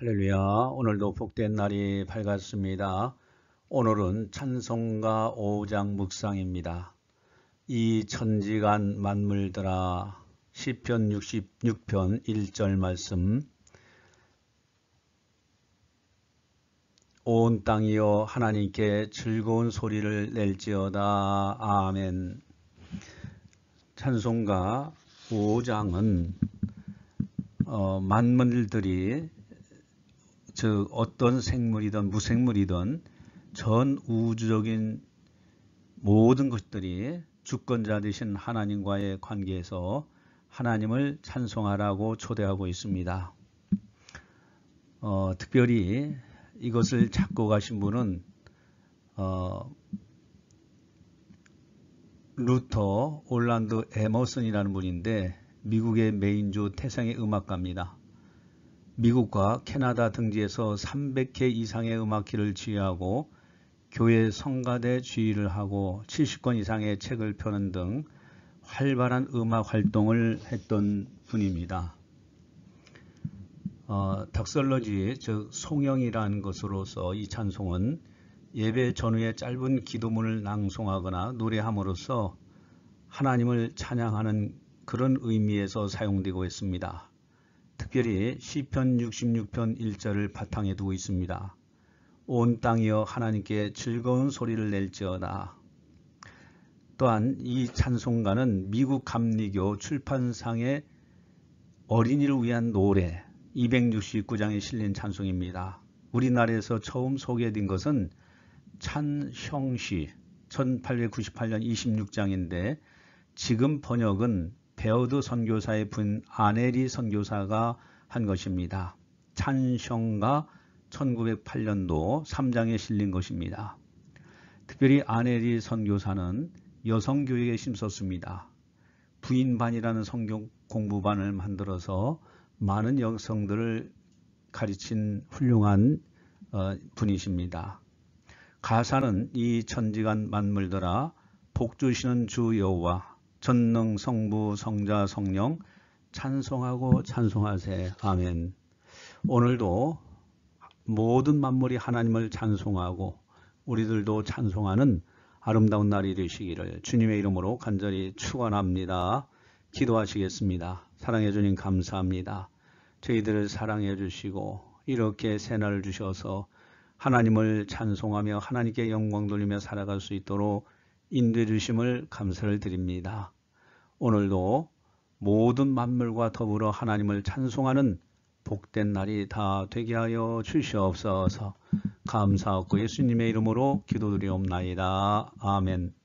할렐루야 오늘도 복된 날이 밝았습니다. 오늘은 찬송가 5장 묵상입니다. 이 천지간 만물들아 시편 66편 1절 말씀 온 땅이여 하나님께 즐거운 소리를 낼지어다 아멘 찬송가 5장은 어, 만물들이 즉 어떤 생물이든 무생물이든 전 우주적인 모든 것들이 주권자 되신 하나님과의 관계에서 하나님을 찬송하라고 초대하고 있습니다. 어, 특별히 이것을 잡고 가신 분은 어, 루터 올란드 에머슨이라는 분인데 미국의 메인주 태생의 음악가입니다. 미국과 캐나다 등지에서 300회 이상의 음악회를 지휘하고 교회 성가대 지휘를 하고 70권 이상의 책을 펴는 등 활발한 음악 활동을 했던 분입니다. 어, 닥설러지 즉 송영이라는 것으로서 이 찬송은 예배 전후에 짧은 기도문을 낭송하거나 노래함으로써 하나님을 찬양하는 그런 의미에서 사용되고 있습니다. 특별히 시편 66편 1절을 바탕에 두고 있습니다. 온 땅이여 하나님께 즐거운 소리를 낼지어다. 또한 이 찬송가는 미국 감리교 출판상의 어린이를 위한 노래 269장에 실린 찬송입니다. 우리나라에서 처음 소개된 것은 찬형시 1898년 26장인데 지금 번역은 베어드 선교사의 분 아네리 선교사가 한 것입니다. 찬성과 1908년도 3장에 실린 것입니다. 특별히 아네리 선교사는 여성교육에 심썼습니다. 부인반이라는 성경 공부반을 만들어서 많은 여성들을 가르친 훌륭한 어, 분이십니다. 가사는 이 천지간 만물들아 복주시는 주 여호와 전능 성부 성자 성령 찬송하고 찬송하세 아멘 오늘도 모든 만물이 하나님을 찬송하고 우리들도 찬송하는 아름다운 날이 되시기를 주님의 이름으로 간절히 축원합니다 기도하시겠습니다 사랑해 주님 감사합니다 저희들을 사랑해 주시고 이렇게 새날을 주셔서 하나님을 찬송하며 하나님께 영광 돌리며 살아갈 수 있도록 인도해 주심을 감사를 드립니다. 오늘도 모든 만물과 더불어 하나님을 찬송하는 복된 날이 다 되게 하여 주시옵소서 감사하고 예수님의 이름으로 기도드리옵나이다. 아멘